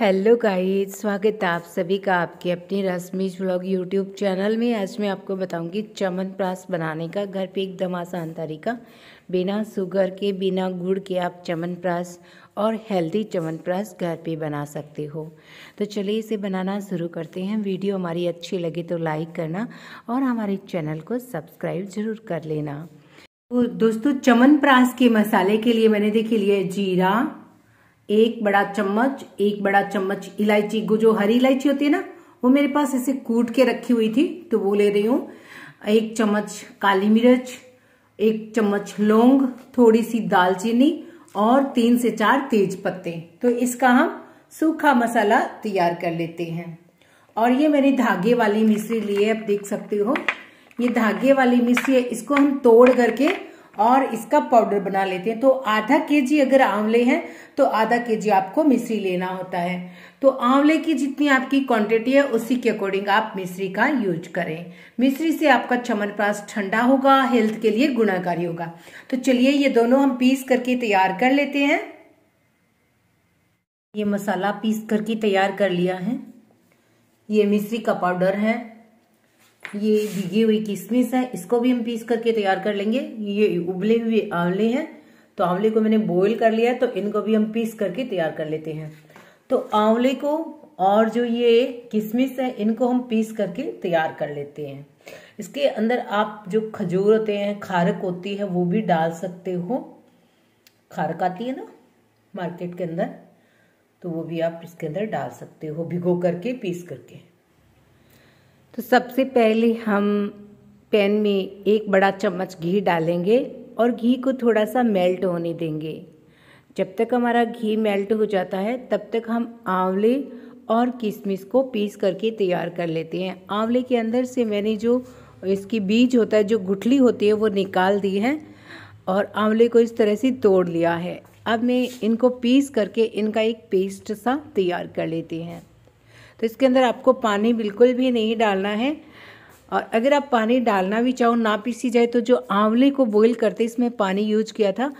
hello guys स्वागत है आप सभी का आपके अपने रश्मीज ब्लॉग यूट्यूब चैनल में आज मैं आपको बताऊंगी चमन प्रास बनाने का घर पे एकदम आसान तरीका बिना शुगर के बिना गुड़ के आप चमन प्रास और हेल्दी चमन प्रास घर पे बना सकते हो तो चलिए इसे बनाना शुरू करते हैं वीडियो हमारी अच्छी लगे तो लाइक करना और हमारे चैनल को सब्सक्राइब ज़रूर कर लेना तो दोस्तों प्रास के मसाले के लिए मैंने देखे लिए जीरा एक बड़ा चम्मच एक बड़ा चम्मच इलायची जो हरी इलायची होती है ना वो मेरे पास ऐसे कूट के रखी हुई थी तो वो ले रही हूँ एक चम्मच काली मिर्च एक चम्मच लौंग थोड़ी सी दालचीनी और तीन से चार तेज पत्ते तो इसका हम सूखा मसाला तैयार कर लेते हैं और ये मैंने धागे वाली मिश्री ली है आप देख सकते हो ये धागे वाली मिश्री है इसको हम तोड़ करके और इसका पाउडर बना लेते हैं तो आधा के जी अगर आंवले हैं तो आधा के जी आपको मिश्री लेना होता है तो आंवले की जितनी आपकी क्वांटिटी है उसी के अकॉर्डिंग आप मिश्री का यूज करें मिश्री से आपका चमनप्रास ठंडा होगा हेल्थ के लिए गुणाकारी होगा तो चलिए ये दोनों हम पीस करके तैयार कर लेते हैं ये मसाला पीस करके तैयार कर लिया है ये मिश्री का पाउडर है ये भिगी हुई किशमिश है इसको भी हम पीस करके तैयार कर लेंगे ये उबले हुए आंवले हैं तो आंवले को मैंने बॉईल कर लिया है तो इनको भी हम पीस करके तैयार कर लेते हैं तो आंवले को और जो ये किशमिश है इनको हम पीस करके तैयार कर लेते हैं इसके अंदर आप जो खजूर होते हैं खारक होती है वो भी डाल सकते हो खारक आती है ना मार्केट के अंदर तो वो भी आप इसके अंदर डाल सकते हो भिगो करके पीस करके तो सबसे पहले हम पैन में एक बड़ा चम्मच घी डालेंगे और घी को थोड़ा सा मेल्ट होने देंगे जब तक हमारा घी मेल्ट हो जाता है तब तक हम आंवले और किशमिश को पीस करके तैयार कर लेते हैं आंवले के अंदर से मैंने जो इसकी बीज होता है जो गुठली होती है वो निकाल दी है और आंवले को इस तरह से तोड़ लिया है अब मैं इनको पीस करके इनका एक पेस्ट सा तैयार कर लेती हैं तो इसके अंदर आपको पानी बिल्कुल भी नहीं डालना है और अगर आप पानी डालना भी चाहो ना पीसी जाए तो जो आंवले को बॉईल करते इसमें पानी यूज किया था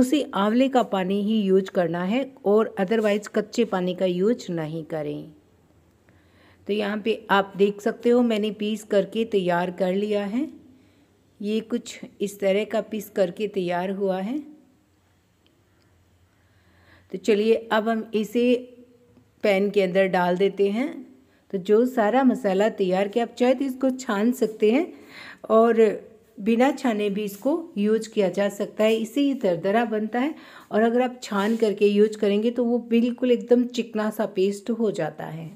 उसी आंवले का पानी ही यूज करना है और अदरवाइज कच्चे पानी का यूज नहीं करें तो यहाँ पे आप देख सकते हो मैंने पीस करके तैयार कर लिया है ये कुछ इस तरह का पीस करके तैयार हुआ है तो चलिए अब हम इसे पैन के अंदर डाल देते हैं तो जो सारा मसाला तैयार किया आप चाहे तो इसको छान सकते हैं और बिना छाने भी इसको यूज किया जा सकता है इससे ही दरदरा बनता है और अगर आप छान करके यूज करेंगे तो वो बिल्कुल एकदम चिकना सा पेस्ट हो जाता है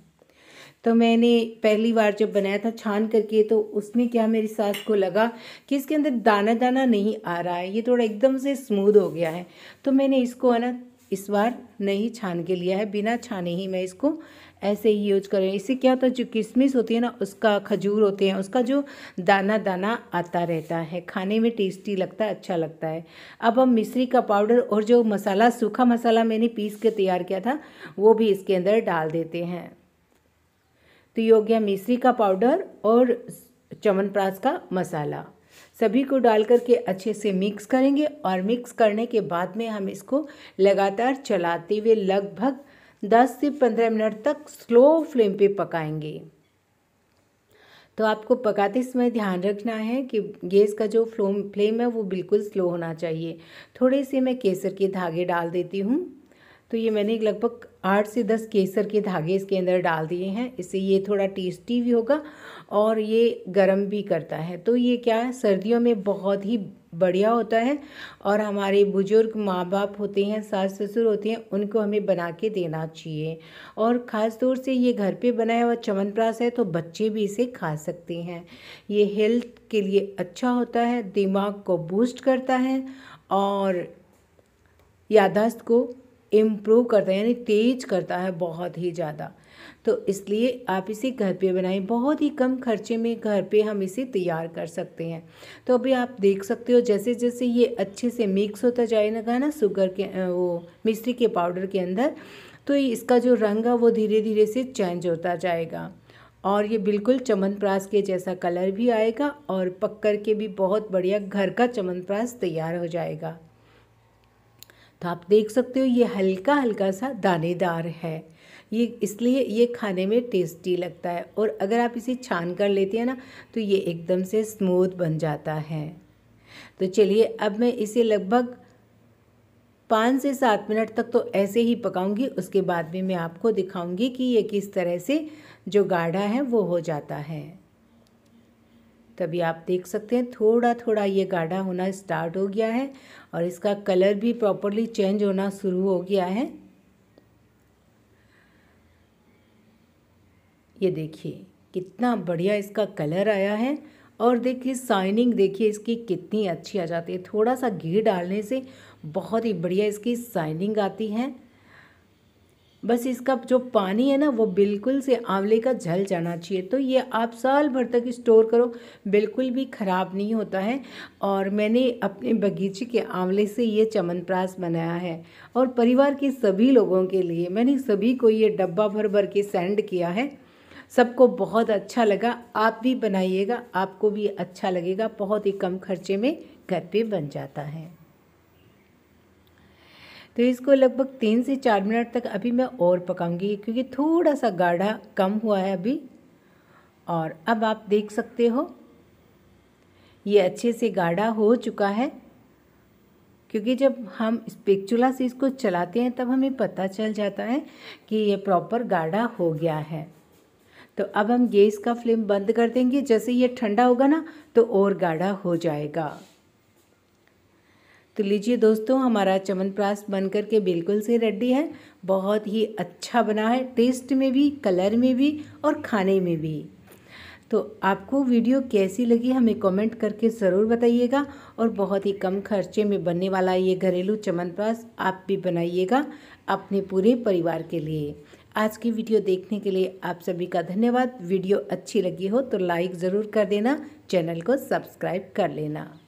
तो मैंने पहली बार जब बनाया था छान करके तो उसमें क्या मेरी सास को लगा कि इसके अंदर दाना दाना नहीं आ रहा है ये थोड़ा एकदम से स्मूद हो गया है तो मैंने इसको है ना इस बार नहीं छान के लिया है बिना छाने ही मैं इसको ऐसे ही यूज कर इससे क्या होता है जो किशमिश होती है ना उसका खजूर होते हैं उसका जो दाना दाना आता रहता है खाने में टेस्टी लगता है अच्छा लगता है अब हम मिश्री का पाउडर और जो मसाला सूखा मसाला मैंने पीस के तैयार किया था वो भी इसके अंदर डाल देते हैं तो ये हो गया मिश्री का पाउडर और चमनप्रास का मसाला सभी को डाल करके अच्छे से मिक्स करेंगे और मिक्स करने के बाद में हम इसको लगातार चलाते हुए लगभग 10 से 15 मिनट तक स्लो फ्लेम पे पकाएंगे तो आपको पकाते समय ध्यान रखना है कि गैस का जो फ्लोम फ्लेम है वो बिल्कुल स्लो होना चाहिए थोड़े से मैं केसर के धागे डाल देती हूँ तो ये मैंने लगभग आठ से दस केसर के धागे इसके अंदर डाल दिए हैं इससे ये थोड़ा टेस्टी भी होगा और ये गर्म भी करता है तो ये क्या है सर्दियों में बहुत ही बढ़िया होता है और हमारे बुज़ुर्ग माँ बाप होते हैं सास ससुर होते हैं उनको हमें बना के देना चाहिए और ख़ास तौर से ये घर पे बनाया हुआ चवनप्राश है तो बच्चे भी इसे खा सकते हैं ये हेल्थ के लिए अच्छा होता है दिमाग को बूस्ट करता है और यादाश्त को इम्प्रूव करता है यानी तेज करता है बहुत ही ज़्यादा तो इसलिए आप इसे घर पे बनाएं बहुत ही कम खर्चे में घर पे हम इसे तैयार कर सकते हैं तो अभी आप देख सकते हो जैसे जैसे ये अच्छे से मिक्स होता जाएगा ना शुगर के वो मिश्री के पाउडर के अंदर तो इसका जो रंग है वो धीरे धीरे से चेंज होता जाएगा और ये बिल्कुल चमनप्रास के जैसा कलर भी आएगा और पक्कर के भी बहुत बढ़िया घर का चमनप्रास तैयार हो जाएगा तो आप देख सकते हो ये हल्का हल्का सा दानेदार है ये इसलिए ये खाने में टेस्टी लगता है और अगर आप इसे छान कर लेते हैं ना तो ये एकदम से स्मूथ बन जाता है तो चलिए अब मैं इसे लगभग पाँच से सात मिनट तक तो ऐसे ही पकाऊंगी उसके बाद में मैं आपको दिखाऊंगी कि ये किस तरह से जो गाढ़ा है वो हो जाता है तभी आप देख सकते हैं थोड़ा थोड़ा ये गाढ़ा होना स्टार्ट हो गया है और इसका कलर भी प्रॉपरली चेंज होना शुरू हो गया है ये देखिए कितना बढ़िया इसका कलर आया है और देखिए शाइनिंग देखिए इसकी कितनी अच्छी आ जाती है थोड़ा सा घी डालने से बहुत ही बढ़िया इसकी शाइनिंग आती है बस इसका जो पानी है ना वो बिल्कुल से आंवले का झल जाना चाहिए तो ये आप साल भर तक स्टोर करो बिल्कुल भी ख़राब नहीं होता है और मैंने अपने बगीचे के आंवले से ये चमनप्रास बनाया है और परिवार के सभी लोगों के लिए मैंने सभी को ये डब्बा भर भर के सेंड किया है सबको बहुत अच्छा लगा आप भी बनाइएगा आपको भी अच्छा लगेगा बहुत ही कम खर्चे में घर पे बन जाता है तो इसको लगभग तीन से चार मिनट तक अभी मैं और पकाऊंगी क्योंकि थोड़ा सा गाढ़ा कम हुआ है अभी और अब आप देख सकते हो ये अच्छे से गाढ़ा हो चुका है क्योंकि जब हम स्पेक्चुला से इसको चलाते हैं तब हमें पता चल जाता है कि ये प्रॉपर गाढ़ा हो गया है तो अब हम गैस का फ्लेम बंद कर देंगे जैसे ये ठंडा होगा ना तो और गाढ़ा हो जाएगा तो लीजिए दोस्तों हमारा चमनप्रास बन कर के बिल्कुल से रेडी है बहुत ही अच्छा बना है टेस्ट में भी कलर में भी और खाने में भी तो आपको वीडियो कैसी लगी हमें कमेंट करके ज़रूर बताइएगा और बहुत ही कम खर्चे में बनने वाला ये घरेलू चमनप्रास आप भी बनाइएगा अपने पूरे परिवार के लिए आज की वीडियो देखने के लिए आप सभी का धन्यवाद वीडियो अच्छी लगी हो तो लाइक ज़रूर कर देना चैनल को सब्सक्राइब कर लेना